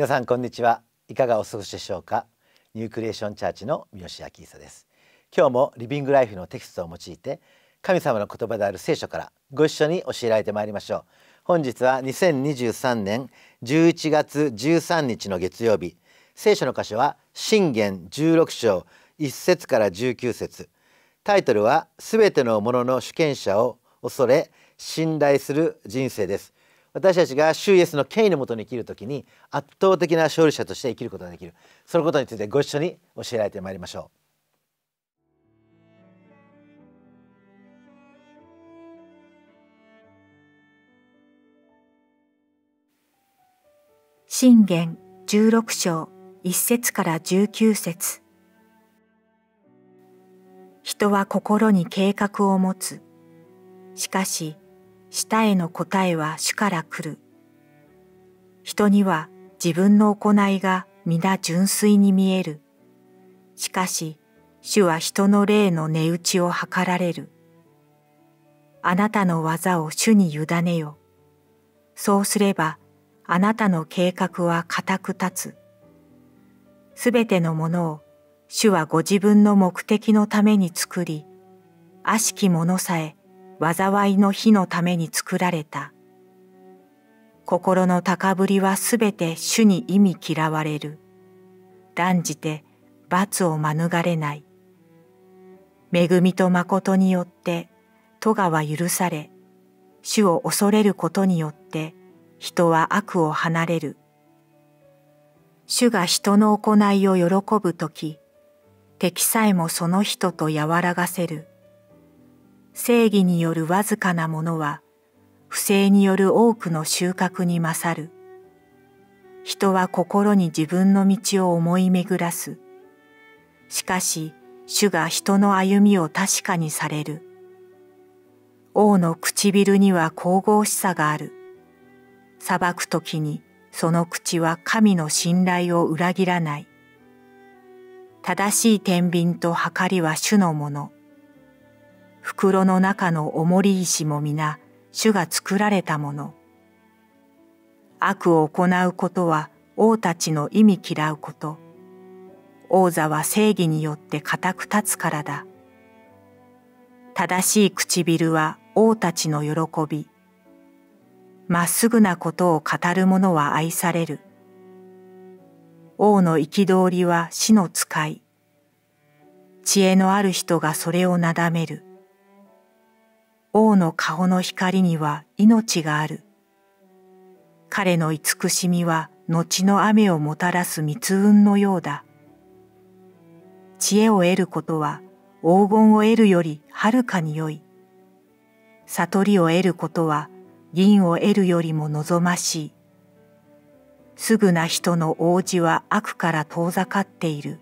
皆さんこんにちはいかがお過ごしでしょうかニュークリエーションチャーチの三好明久です今日もリビングライフのテキストを用いて神様の言葉である聖書からご一緒に教えられてまいりましょう本日は2023年11月13日の月曜日聖書の箇所は信玄16章1節から19節タイトルはすべてのものの主権者を恐れ信頼する人生です私たちが主イエスの権威のもとに生きるときに圧倒的な勝利者として生きることができるそのことについてご一緒に教えられてまいりましょう。信玄16章1節から19節人は心に計画を持つ。しかし舌への答えは主から来る。人には自分の行いが皆純粋に見える。しかし、主は人の霊の値打ちを図られる。あなたの技を主に委ねよ。そうすれば、あなたの計画は固く立つ。すべてのものを主はご自分の目的のために作り、悪しき者さえ災いの日のために作られた。心の高ぶりはすべて主に意味嫌われる。断じて罰を免れない。恵みと誠によって、戸川は許され、主を恐れることによって、人は悪を離れる。主が人の行いを喜ぶとき、敵さえもその人と和らがせる。正義によるわずかなものは不正による多くの収穫に勝る人は心に自分の道を思い巡らすしかし主が人の歩みを確かにされる王の唇には神々しさがある裁く時にその口は神の信頼を裏切らない正しい天秤と計りは主のもの袋の中の重り石も皆主が作られたもの。悪を行うことは王たちの意味嫌うこと。王座は正義によって固く立つからだ。正しい唇は王たちの喜び。まっすぐなことを語る者は愛される。王の憤りは死の使い。知恵のある人がそれをなだめる。王の顔の光には命がある。彼の慈しみは後の雨をもたらす密雲のようだ。知恵を得ることは黄金を得るよりはるかに良い。悟りを得ることは銀を得るよりも望ましい。すぐな人の王子は悪から遠ざかっている。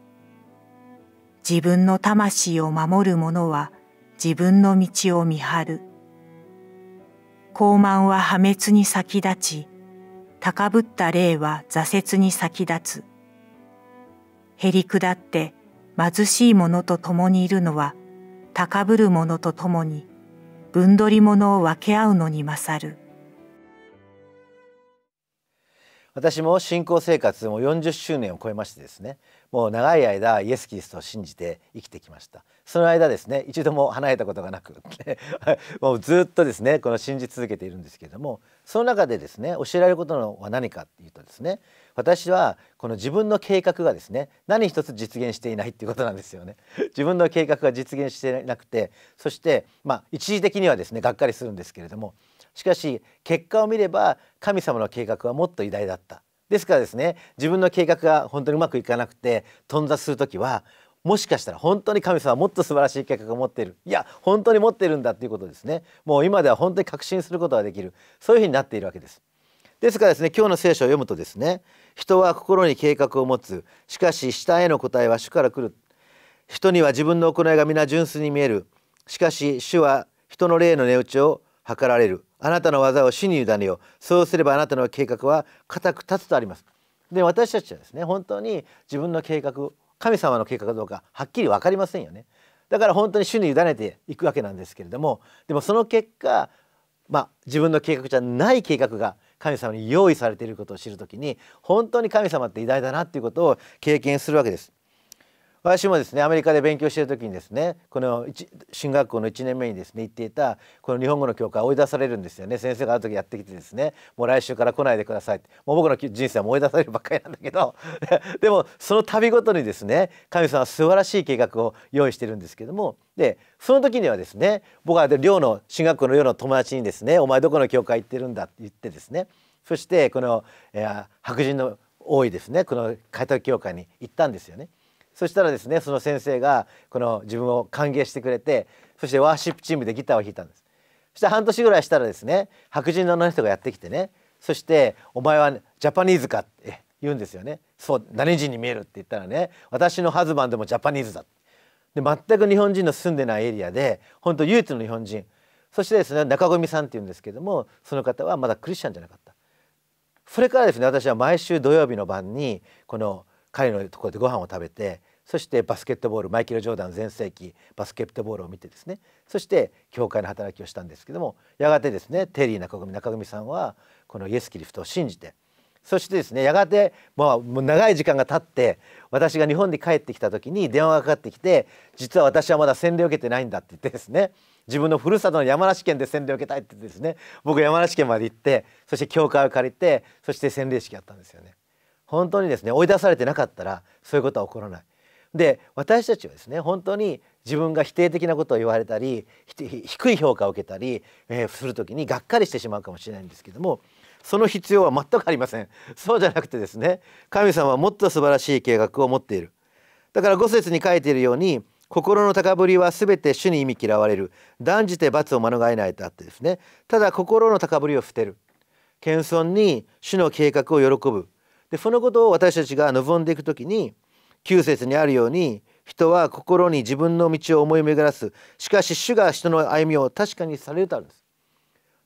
自分の魂を守る者は自分の道を見張る高慢は破滅に先立ち高ぶった霊は挫折に先立つへりくだって貧しい者と共にいるのは高ぶる者と共に分取り者を分け合うのに勝る。私も信仰生活も40周年を超えましてですねもう長い間イエス・キリストを信じて生きてきましたその間ですね一度も離れたことがなく もうずっとですねこの信じ続けているんですけれどもその中でですね教えられることは何かというとですね私はこの自分の計画がですね何一つ実現していないっていうことなんですよね自分の計画が実現していなくてそしてまあ一時的にはですねがっかりするんですけれどもしかし結果を見れば神様の計画はもっと偉大だったですからですね自分の計画が本当にうまくいかなくて頓挫する時はもしかしたら本当に神様はもっと素晴らしい計画を持っているいや本当に持っているんだということですねもう今では本当に確信することができるそういうふうになっているわけですですからですね今日の聖書を読むとですね人は心に計画を持つしかし下への答えは主から来る人には自分の行いが皆純粋に見えるしかし主は人の霊の値打ちを図られるあなたの技を死に委ねようそうすればあなたの計画は固く立つとありますで私たちはですね本当に自分の計画神様の計画かどうかはっきり分かりませんよねだから本当に主に委ねていくわけなんですけれどもでもその結果まあ自分の計画じゃない計画が神様に用意されていることを知る時に本当に神様って偉大だなっていうことを経験するわけです私もですねアメリカで勉強してる時にですねこの進学校の1年目にですね行っていたこの日本語の教科追い出されるんですよね先生がある時やってきてですねもう来週から来ないでくださいもう僕の人生は追い出されるばっかりなんだけど でもその度ごとにですね神様は素晴らしい計画を用意してるんですけどもでその時にはですね僕は寮の進学校の寮の友達にですね「お前どこの教会行ってるんだ」って言ってですねそしてこの、えー、白人の多いですねこの開拓教会に行ったんですよね。そしたらですねその先生がこの自分を歓迎してくれてそしてワーシップチームでギターを弾いたんですそして半年ぐらいしたらですね白人のあの人がやってきてねそして「お前はジャパニーズか?」って言うんですよね「そう何人に見える」って言ったらね「私のハズバンでもジャパニーズだ」で全く日本人の住んでないエリアで本当唯一の日本人そしてですね中込さんっていうんですけどもその方はまだクリスチャンじゃなかったそれからですね私は毎週土曜日の晩にこの彼のところでご飯を食べてそしてバスケットボールマイケル・ジョーダン全盛期バスケットボールを見てですねそして教会の働きをしたんですけどもやがてですねテリー中組中組さんはこのイエス・キリストを信じてそしてですねやがて、もう長い時間が経って私が日本に帰ってきた時に電話がかかってきて実は私はまだ洗礼を受けてないんだって言ってですね自分のふるさとの山梨県で洗礼を受けたいって言ってですね僕山梨県まで行ってそして教会を借りてそして洗礼式やったんですよね。本当にですね追い出されてなかったらそういうことは起こらない。で私たちはですね本当に自分が否定的なことを言われたり低い評価を受けたり、えー、する時にがっかりしてしまうかもしれないんですけどもその必要は全くありませんそうじゃなくてですね神様はもっと素晴らしい計画を持っているだから5節に書いているように心の高ぶりは全て主に意味嫌われる断じて罰を免れないとあってですねただ心の高ぶりを捨てる謙遜に主の計画を喜ぶでそのことを私たちが望んでいくときに9節にあるように人は心に自分の道を思い巡らすしかし主が人の歩みを確かにされるとあるんです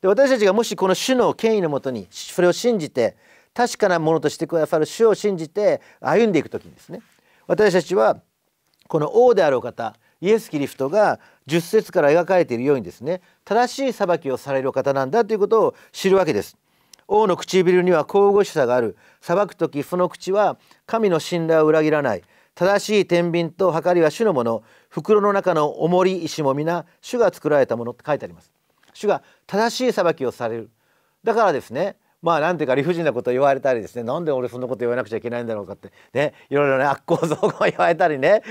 で私たちがもしこの主の権威のもとにそれを信じて確かなものとしてくださる主を信じて歩んでいく時にですね私たちはこの王であるお方イエス・キリストが10節から描かれているようにですね正しい裁きをされるお方なんだということを知るわけです。王の唇には神々しさがある裁く時その口は神の信頼を裏切らない正しい天秤と計りは主のもの袋の中の重り石も皆主が作られたものって書いてあります主が正しい裁きをされるだからですねまあなんていうか理不尽なこと言われたりですねなんで俺そんなこと言わなくちゃいけないんだろうかってねいろいろね悪行造語言われたりね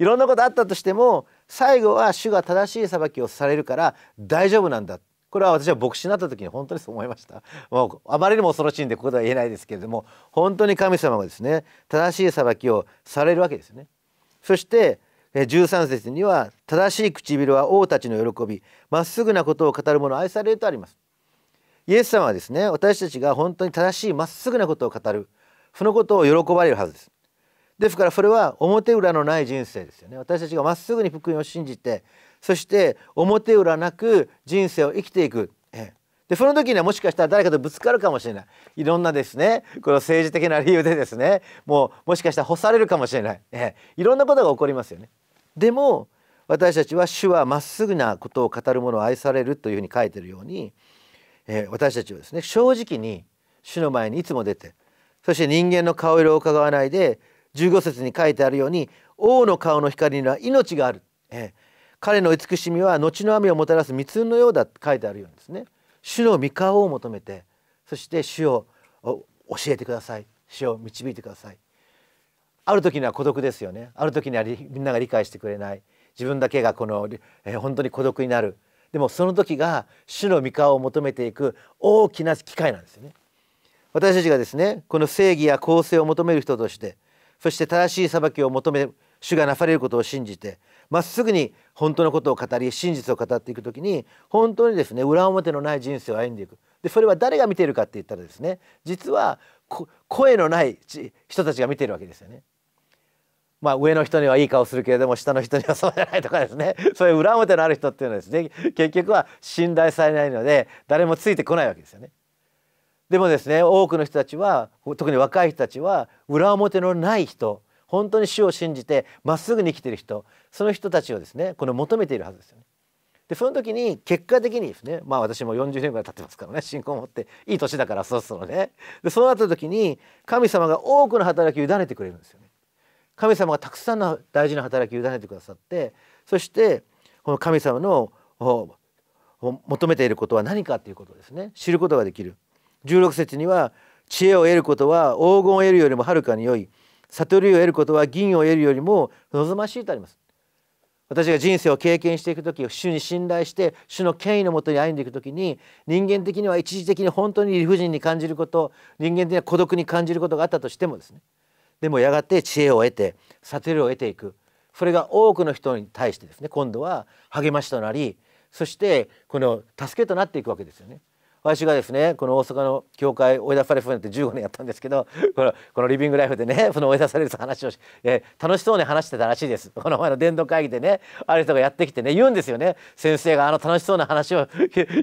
いろんなことあったとしても最後は主が正しい裁きをされるから大丈夫なんだこれは私は牧師になった時に本当にそう思いました もうあまりにも恐ろしいんでここでは言えないですけれども本当に神様がですね正しい裁きをされるわけですねそして13節には「正しい唇は王たちの喜びまっすぐなことを語る者愛される」とありますイエス様はですね私たちが本当に正しいまっすぐなことを語るそのことを喜ばれるはずですですからそれは表裏のない人生ですよね私たちがまっすぐに福音を信じてそして表裏なく人生を生きていく。でその時にはもしかしたら誰かとぶつかるかもしれないいろんなですねこの政治的な理由でですねもうもしかしたら干されるかもしれない、えいろんなことが起こりますよね。でも私たちは主はまっすぐなことを語る者を愛されるというふうに書いてるように、え私たちはですね正直に主の前にいつも出てそして人間の顔色を伺わないで15節に書いてあるように王の顔の光には命がある、え彼の慈しみは後の雨をもたらす密運のようだっ書いてあるようにですね主の御顔を求めてそして主を教えてください主を導いてくださいある時には孤独ですよねある時にはみんなが理解してくれない自分だけがこの、えー、本当に孤独になるでもその時が主の御顔を求めていく大きな機会なんですよね私たちがですねこの正義や公正を求める人としてそして正しい裁きを求め主がなされることを信じてまっすぐに本当のことを語り真実を語っていく時に本当にですね裏表のない人生を歩んでいくでそれは誰が見ているかって言ったらですね実は声のない人たちが見てるわけですよね。まあ、上の人にはいい顔するけれども下の人にはそうじゃないとかですね そういう裏表のある人っていうのはですね結局は信頼されないので誰もついてこないわけですよね。でもですね多くの人たちは特に若い人たちは裏表のない人本当に主を信じてまっすぐに生きている人その人たちをですねこの求めているはずですよね。でその時に結果的にですねまあ私も40年ぐらい経ってますからね信仰を持っていい年だからそろそろねでそうなった時に神様が多くの働きを委ねてくれるんですよね。神様がたくさんの大事な働きを委ねてくださってそしてこの神様の求めていることは何かということですね知ることができる16節には知恵を得ることは黄金を得るよりもはるかに良い悟りを得ることは銀を得るよりも望ましいとあります私が人生を経験していく時主に信頼して主の権威のもとに歩んでいく時に人間的には一時的に本当に理不尽に感じること人間的には孤独に感じることがあったとしてもですねでもやがて知恵を得て悟りを得ていくそれが多くの人に対してですね今度は励ましとなりそしてこの助けとなっていくわけですよね。私がですねこの大阪の教会追い出されそうになって15年やったんですけど このこのリビングライフでね その追い出される話をし、えー、楽しそうに話してたらしいです この前の伝道会議でねある人がやってきてね言うんですよね先生があの楽しそうな話を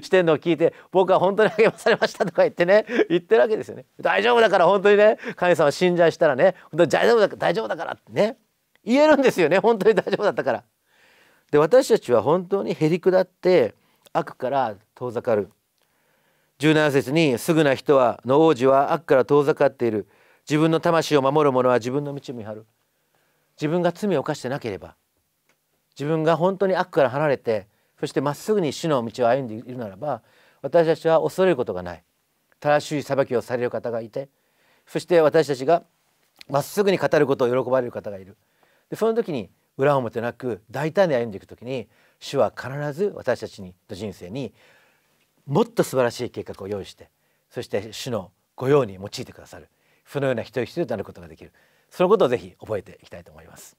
してんのを聞いて僕は本当に励まされましたとか言ってね言ってるわけですよね大丈夫だから本当にね神様信頼したらね本当に大丈夫だ大丈夫だからってね言えるんですよね本当に大丈夫だったから。で私たちは本当にへりくだって悪から遠ざかる17節に「すぐな人はの王子は悪から遠ざかっている自分の魂を守る者は自分の道を見張る」自分が罪を犯してなければ自分が本当に悪から離れてそしてまっすぐに主の道を歩んでいるならば私たちは恐れることがない正しい裁きをされる方がいてそして私たちがまっすぐに語ることを喜ばれる方がいるでその時に裏表なく大胆に歩んでいく時に主は必ず私たちの人生にもっと素晴らしい計画を用意してそして主の御用に用いてくださるそのような一人一人となることができるそのことをぜひ覚えていきたいと思います。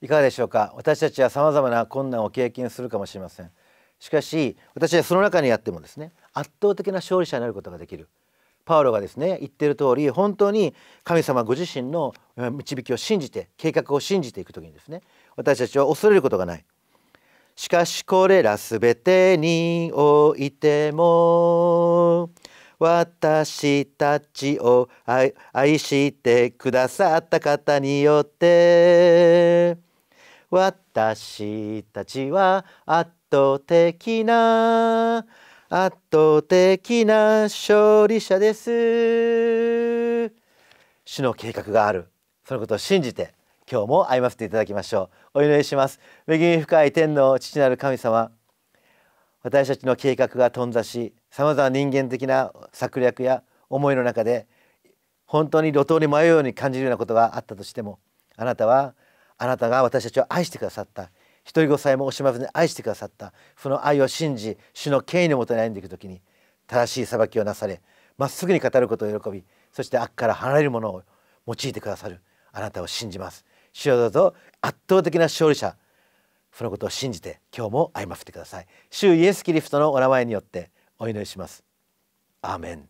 いかがでしょうか私たちはさまざまな困難を経験するかもしれませんしかし私はその中にあってもですね圧倒的な勝利者になることができるパウロがですね言ってる通り本当に神様ご自身の導きを信じて計画を信じていく時にですね私たちは恐れることがないしかしこれらすべてにおいても私たちを愛愛してくださった方によって私たちは圧倒的な圧倒的な勝利者です主の計画があるそのことを信じて今日も会いませていただきましょうお祈りします恵み深い天の父なる神様私たちの計画が頓挫しさまざま人間的な策略や思いの中で本当に路頭に迷うように感じるようなことがあったとしてもあなたはあなたが私たちを愛してくださった一人子さえも惜しまずに愛してくださったその愛を信じ主の権威のもとに歩んでいく時に正しい裁きをなされまっすぐに語ることを喜びそして悪から離れるものを用いてくださるあなたを信じます主よどうぞ圧倒的な勝利者そのことを信じて今日も歩ませてください主イエス・キリストのお名前によってお祈りしますアーメン